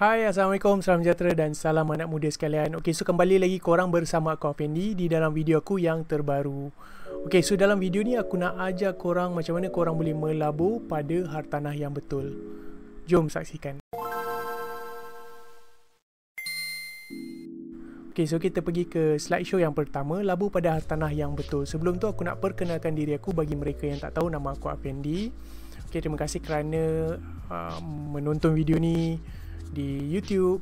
Hai, Assalamualaikum, Salam sejahtera dan salam anak muda sekalian. Okey, so kembali lagi korang bersama aku Afendi di dalam video aku yang terbaru. Okey, so dalam video ni aku nak ajar korang macam mana korang boleh melabur pada hartanah yang betul. Jom saksikan. Okey, so kita pergi ke slideshow yang pertama, labu pada hartanah yang betul. Sebelum tu aku nak perkenalkan diri aku bagi mereka yang tak tahu nama aku Afendi. Okey, terima kasih kerana uh, menonton video ni di YouTube,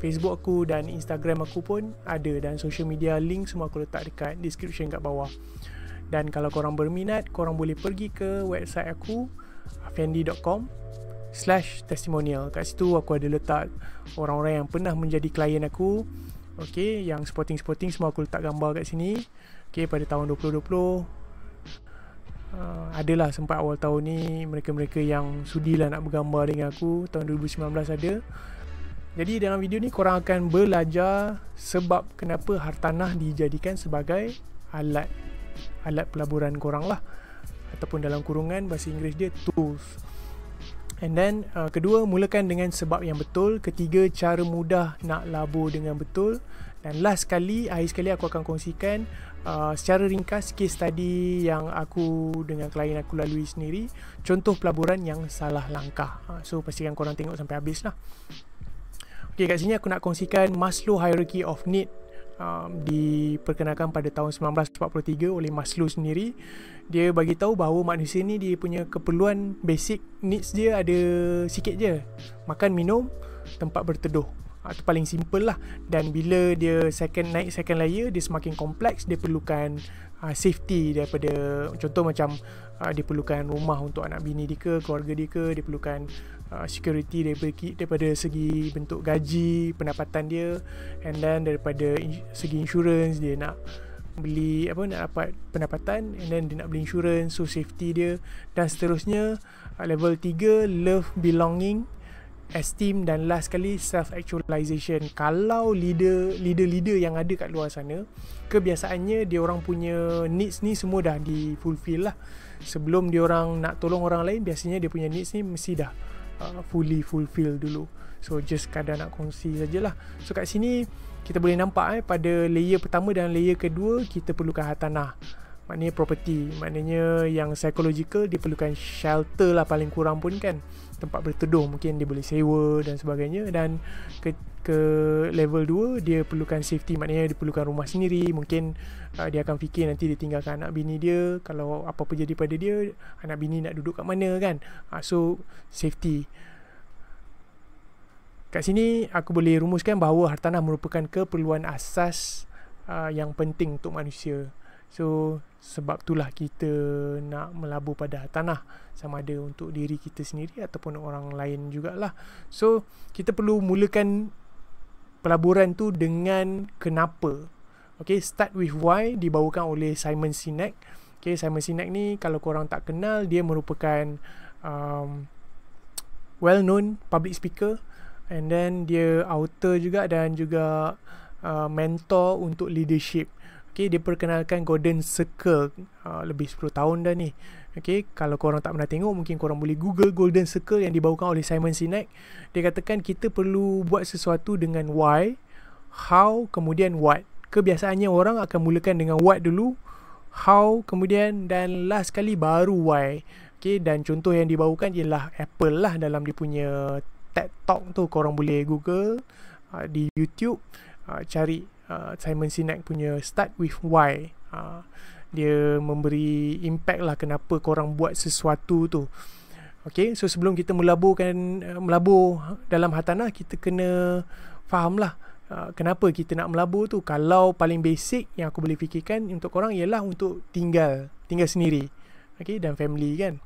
Facebook aku dan Instagram aku pun ada dan social media link semua aku letak dekat description kat bawah. Dan kalau korang berminat, korang boleh pergi ke website aku afendi.com slash testimonial. Kat situ aku ada letak orang-orang yang pernah menjadi klien aku. Okay, yang supporting-supporting semua aku letak gambar kat sini. Okay, pada tahun 2020, Ah, adalah sempat awal tahun ni mereka-mereka yang sudilah nak bergambar dengan aku tahun 2019 ada jadi dalam video ni korang akan belajar sebab kenapa hartanah dijadikan sebagai alat alat pelaburan korang lah ataupun dalam kurungan bahasa Inggeris dia tools and then uh, kedua mulakan dengan sebab yang betul ketiga cara mudah nak labur dengan betul dan last sekali, akhir sekali aku akan kongsikan uh, secara ringkas case study yang aku dengan klien aku lalui sendiri. Contoh pelaburan yang salah langkah. Uh, so, pastikan korang tengok sampai habis lah. Okay, kat sini aku nak kongsikan Maslow Hierarchy of Need um, diperkenalkan pada tahun 1943 oleh Maslow sendiri. Dia bagi tahu bahawa manusia ni dia punya keperluan basic needs dia ada sikit je. Makan, minum, tempat berteduh. Itu ah, paling simple lah Dan bila dia second naik second layer Dia semakin kompleks Dia perlukan uh, safety daripada Contoh macam uh, dia perlukan rumah untuk anak bini dia ke Keluarga dia ke Dia perlukan uh, security daripada, daripada segi bentuk gaji Pendapatan dia And then daripada in, segi insurance Dia nak beli apa nak dapat pendapatan and then dia nak beli insurance so safety dia dan seterusnya level 3 love belonging esteem dan last sekali self actualization kalau leader leader leader yang ada kat luar sana kebiasaannya dia orang punya needs ni semua dah di fulfill lah sebelum dia orang nak tolong orang lain biasanya dia punya needs ni mesti dah uh, fully fulfill dulu so just kadang nak kongsi sajalah so kat sini kita boleh nampak eh pada layer pertama dan layer kedua kita perlukan hartanah maknanya property maknanya yang psychological diperlukan shelter lah paling kurang pun kan tempat berteduh mungkin dia boleh sewa dan sebagainya dan ke ke level 2 dia perlukan safety maknanya dia perlukan rumah sendiri mungkin uh, dia akan fikir nanti dia tinggalkan anak bini dia kalau apa-apa jadi pada dia anak bini nak duduk kat mana kan uh, so safety kat sini aku boleh rumuskan bahawa hartanah merupakan keperluan asas uh, yang penting untuk manusia So sebab itulah kita nak melabur pada tanah sama ada untuk diri kita sendiri ataupun orang lain juga lah. So kita perlu mulakan pelaburan tu dengan kenapa. Okay, start with why dibawakan oleh Simon Sinek. Okay, Simon Sinek ni kalau korang tak kenal dia merupakan um, well known public speaker and then dia author juga dan juga uh, mentor untuk leadership Okay, dia perkenalkan Golden Circle uh, lebih 10 tahun dah ni. Okay, kalau korang tak pernah tengok, mungkin korang boleh google Golden Circle yang dibawakan oleh Simon Sinek. Dia katakan kita perlu buat sesuatu dengan why, how, kemudian what. Kebiasaannya orang akan mulakan dengan what dulu, how, kemudian dan last sekali baru why. Okay, dan contoh yang dibawakan ialah Apple lah dalam dia punya TED Talk tu. Korang boleh google uh, di YouTube, uh, cari uh, Simon Sinek punya Start with why uh, Dia memberi impact lah Kenapa korang buat sesuatu tu Okay so sebelum kita melaburkan uh, Melabur dalam hatana Kita kena faham lah uh, Kenapa kita nak melabur tu Kalau paling basic yang aku boleh fikirkan Untuk korang ialah untuk tinggal Tinggal sendiri Okay dan family kan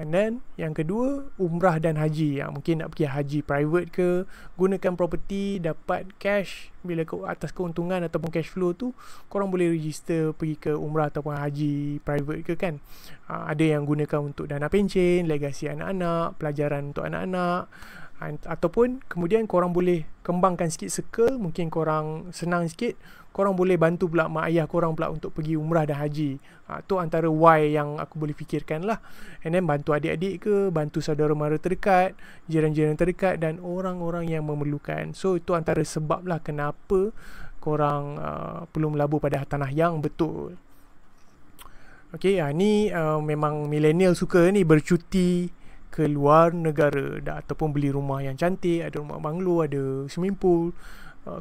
And then yang kedua umrah dan haji Ya, mungkin nak pergi haji private ke gunakan property dapat cash bila ke atas keuntungan ataupun cash flow tu korang boleh register pergi ke umrah ataupun haji private ke kan ha, ada yang gunakan untuk dana pencen legasi anak-anak pelajaran untuk anak-anak ataupun kemudian korang boleh kembangkan sikit circle mungkin korang senang sikit korang boleh bantu pula mak ayah korang pula untuk pergi umrah dan haji. Ha, tu antara why yang aku boleh fikirkan lah. And then bantu adik-adik ke, bantu saudara mara terdekat, jiran-jiran terdekat dan orang-orang yang memerlukan. So itu antara sebab lah kenapa korang uh, perlu melabur pada tanah yang betul. Okay, ya, ni uh, memang milenial suka ni bercuti ke luar negara dah, ataupun beli rumah yang cantik, ada rumah banglo, ada swimming pool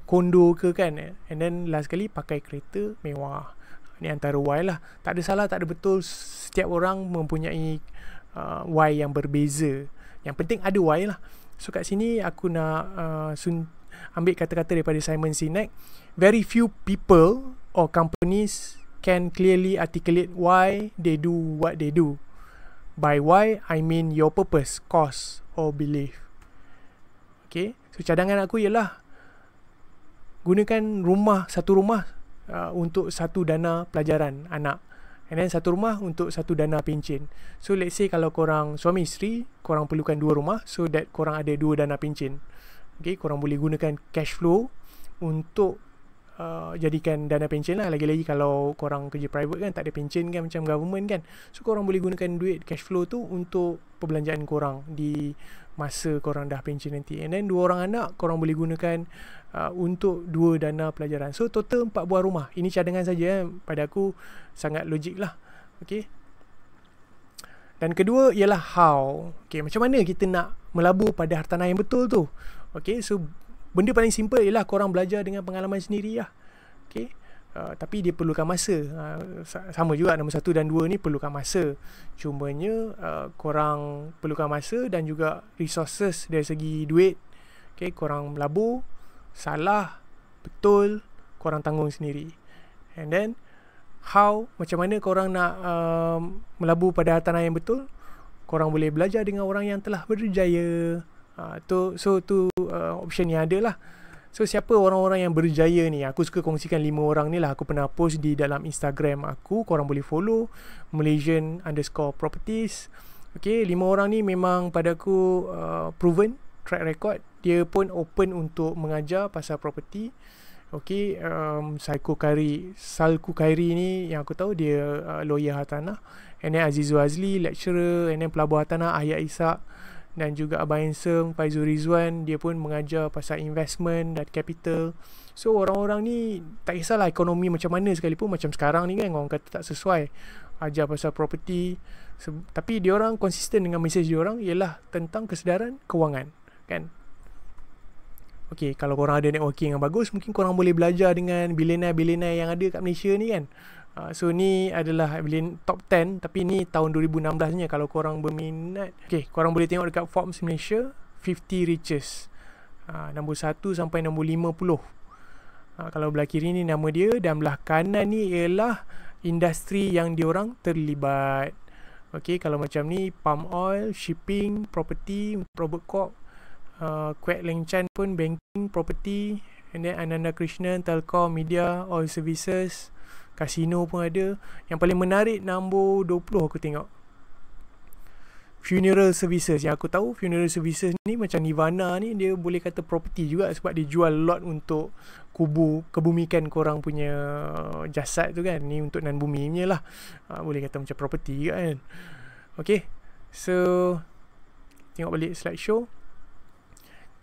kondo uh, ke kan eh. and then last kali pakai kereta mewah ni antara why lah tak ada salah tak ada betul setiap orang mempunyai uh, why yang berbeza yang penting ada why lah so kat sini aku nak uh, sun- ambil kata-kata daripada Simon Sinek very few people or companies can clearly articulate why they do what they do by why I mean your purpose cause or belief okay so cadangan aku ialah gunakan rumah satu rumah uh, untuk satu dana pelajaran anak and then satu rumah untuk satu dana pencen so let's say kalau korang suami isteri korang perlukan dua rumah so that korang ada dua dana pencen okay korang boleh gunakan cash flow untuk Uh, jadikan dana pension lah lagi-lagi kalau korang kerja private kan tak ada pension kan macam government kan so korang boleh gunakan duit cash flow tu untuk perbelanjaan korang di masa korang dah pension nanti and then dua orang anak korang boleh gunakan uh, untuk dua dana pelajaran so total empat buah rumah ini cadangan saja eh. pada aku sangat logik lah ok dan kedua ialah how ok macam mana kita nak melabur pada hartanah yang betul tu ok so benda paling simple ialah korang belajar dengan pengalaman sendiri lah Okay. Ah, tapi dia perlukan masa uh, sama juga nombor satu dan dua ni perlukan masa cumanya uh, korang perlukan masa dan juga resources dari segi duit okay, korang labur salah betul korang tanggung sendiri and then how macam mana korang nak uh, melabur pada tanah yang betul korang boleh belajar dengan orang yang telah berjaya uh, tu, so tu uh, option yang ada lah So siapa orang-orang yang berjaya ni Aku suka kongsikan 5 orang ni lah Aku pernah post di dalam Instagram aku Korang boleh follow Malaysian underscore properties Okay 5 orang ni memang pada aku uh, Proven track record Dia pun open untuk mengajar pasal property Okay um, Saiko Kairi Salku Kairi ni yang aku tahu dia uh, lawyer hartanah And then Azizu Azli lecturer And then pelabur hartanah Ayat Isak dan juga Abang Ansem, Faizul Rizwan, dia pun mengajar pasal investment dan capital. So orang-orang ni tak kisahlah ekonomi macam mana sekalipun macam sekarang ni kan orang kata tak sesuai ajar pasal property. So, tapi dia orang konsisten dengan mesej dia orang ialah tentang kesedaran kewangan, kan? Okay, kalau korang ada networking yang bagus, mungkin korang boleh belajar dengan bilionaire-bilionaire yang ada kat Malaysia ni kan? Ah, so ni adalah Evelyn top 10 tapi ni tahun 2016 nya kalau korang berminat. Okey, korang boleh tengok dekat Forbes Malaysia 50 richest. Uh, ah, nombor 1 sampai nombor 50. Uh, ah, kalau belah kiri ni nama dia dan belah kanan ni ialah industri yang diorang terlibat. Okey, kalau macam ni palm oil, shipping, property, Robert Corp, uh, Kwek lengcan pun banking, property, and then Ananda Krishnan, Telkom Media, Oil Services, Casino pun ada Yang paling menarik Nombor 20 aku tengok Funeral services Yang aku tahu Funeral services ni Macam Nirvana ni Dia boleh kata property juga Sebab dia jual lot untuk kubu Kebumikan korang punya Jasad tu kan Ni untuk nan bumi punya lah ha, Boleh kata macam property juga kan Okay So Tengok balik slideshow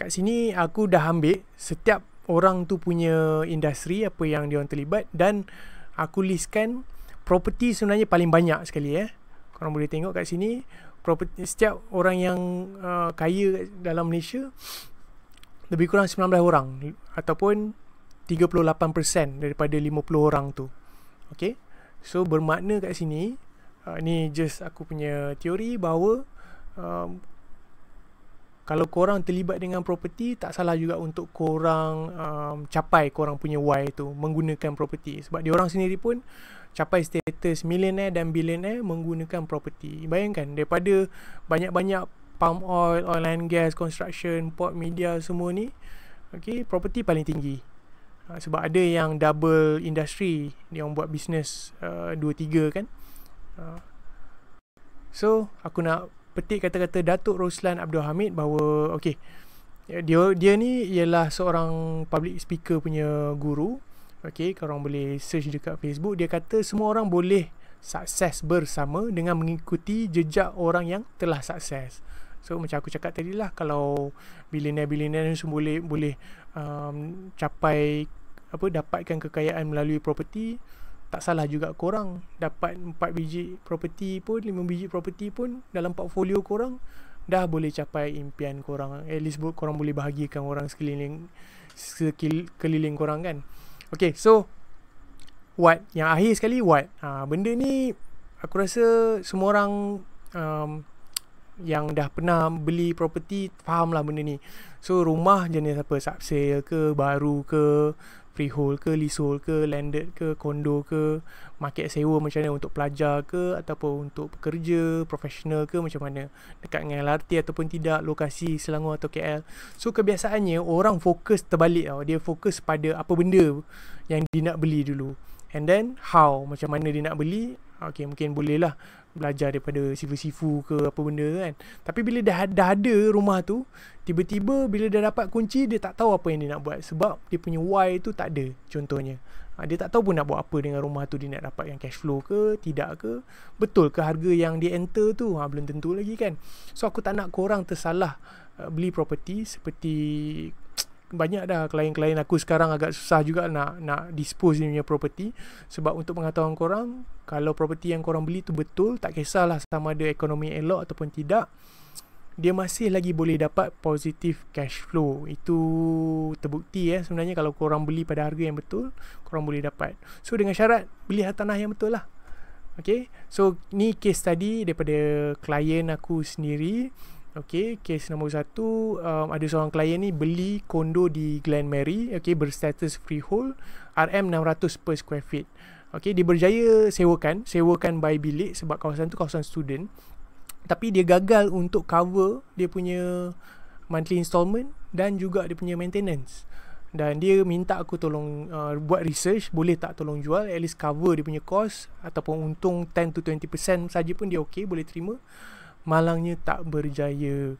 Kat sini aku dah ambil Setiap orang tu punya industri Apa yang dia orang terlibat Dan Dan aku listkan property sebenarnya paling banyak sekali eh. Korang boleh tengok kat sini property setiap orang yang uh, kaya dalam Malaysia lebih kurang 19 orang ataupun 38% daripada 50 orang tu. Okay. So bermakna kat sini uh, ni just aku punya teori bahawa uh, kalau korang terlibat dengan property tak salah juga untuk korang um, capai korang punya why tu menggunakan property sebab diorang sendiri pun capai status millionaire dan billionaire menggunakan property bayangkan daripada banyak-banyak palm oil, oil and gas, construction, port media semua ni okay, property paling tinggi ha, sebab ada yang double industri yang buat bisnes uh, 2 3 kan. Uh, so aku nak petik kata-kata Datuk Ruslan Abdul Hamid bahawa okey dia dia ni ialah seorang public speaker punya guru. Okey, kau orang boleh search dekat Facebook. Dia kata semua orang boleh sukses bersama dengan mengikuti jejak orang yang telah sukses. So macam aku cakap tadi lah kalau bilioner-bilioner ni semua boleh boleh um, capai apa dapatkan kekayaan melalui property tak salah juga korang dapat 4 biji property pun 5 biji property pun dalam portfolio korang dah boleh capai impian korang at least buat korang boleh bahagikan orang sekeliling sekeliling korang kan Okay, so what yang akhir sekali what ha, benda ni aku rasa semua orang um, yang dah pernah beli property faham lah benda ni so rumah jenis apa subsale ke baru ke freehold ke leasehold ke landed ke kondo ke market sewa macam mana untuk pelajar ke ataupun untuk pekerja profesional ke macam mana dekat dengan LRT ataupun tidak lokasi Selangor atau KL so kebiasaannya orang fokus terbalik tau dia fokus pada apa benda yang dia nak beli dulu and then how macam mana dia nak beli Okay, mungkin bolehlah belajar daripada sifu-sifu ke apa benda kan tapi bila dah, dah ada rumah tu tiba-tiba bila dah dapat kunci dia tak tahu apa yang dia nak buat sebab dia punya why tu tak ada contohnya ha, dia tak tahu pun nak buat apa dengan rumah tu dia nak dapat yang cash flow ke tidak ke betul ke harga yang dia enter tu ha, belum tentu lagi kan so aku tak nak korang tersalah uh, beli property seperti banyak dah klien-klien aku sekarang agak susah juga nak nak dispose dia punya property sebab untuk pengetahuan korang kalau property yang korang beli tu betul tak kisahlah sama ada ekonomi elok ataupun tidak dia masih lagi boleh dapat positif cash flow itu terbukti ya eh, sebenarnya kalau korang beli pada harga yang betul korang boleh dapat so dengan syarat beli tanah yang betul lah Okay, so ni case tadi daripada klien aku sendiri Okay, kes nombor satu um, ada seorang klien ni beli kondo di Glen Mary okay, berstatus freehold RM600 per square feet. Okay, dia berjaya sewakan, sewakan by bilik sebab kawasan tu kawasan student. Tapi dia gagal untuk cover dia punya monthly installment dan juga dia punya maintenance. Dan dia minta aku tolong uh, buat research, boleh tak tolong jual, at least cover dia punya cost ataupun untung 10 to 20% saja pun dia okay, boleh terima malangnya tak berjaya.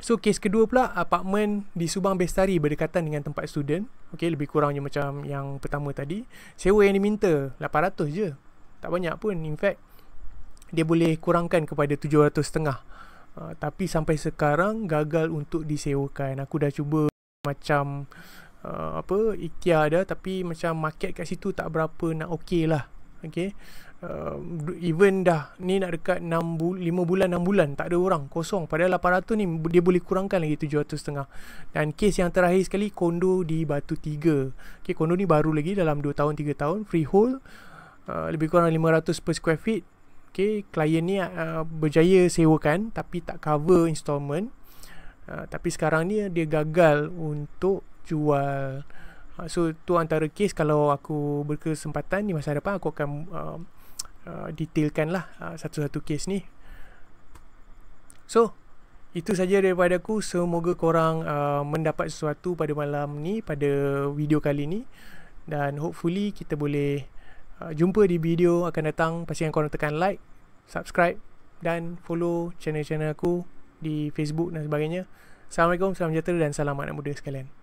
So, kes kedua pula, apartmen di Subang Bestari berdekatan dengan tempat student. Okay, lebih kurangnya macam yang pertama tadi. Sewa yang diminta, 800 je. Tak banyak pun. In fact, dia boleh kurangkan kepada 700 setengah. Uh, tapi sampai sekarang gagal untuk disewakan. Aku dah cuba macam uh, apa IKEA dah tapi macam market kat situ tak berapa nak okey lah. Okay uh, even dah ni nak dekat 6 bu- 5 bulan 6 bulan tak ada orang kosong padahal 800 ni dia boleh kurangkan lagi 700 setengah dan kes yang terakhir sekali kondo di Batu 3 okey kondo ni baru lagi dalam 2 tahun 3 tahun freehold uh, lebih kurang 500 per square feet okey klien ni uh, berjaya sewakan tapi tak cover installment uh, tapi sekarang ni dia gagal untuk jual uh, So tu antara kes kalau aku berkesempatan di masa depan aku akan uh, Uh, detailkan lah uh, satu-satu kes ni. So, itu saja daripada aku. Semoga korang uh, mendapat sesuatu pada malam ni, pada video kali ni. Dan hopefully kita boleh uh, jumpa di video akan datang. Pastikan korang tekan like, subscribe dan follow channel-channel aku di Facebook dan sebagainya. Assalamualaikum, salam sejahtera dan salam anak muda sekalian.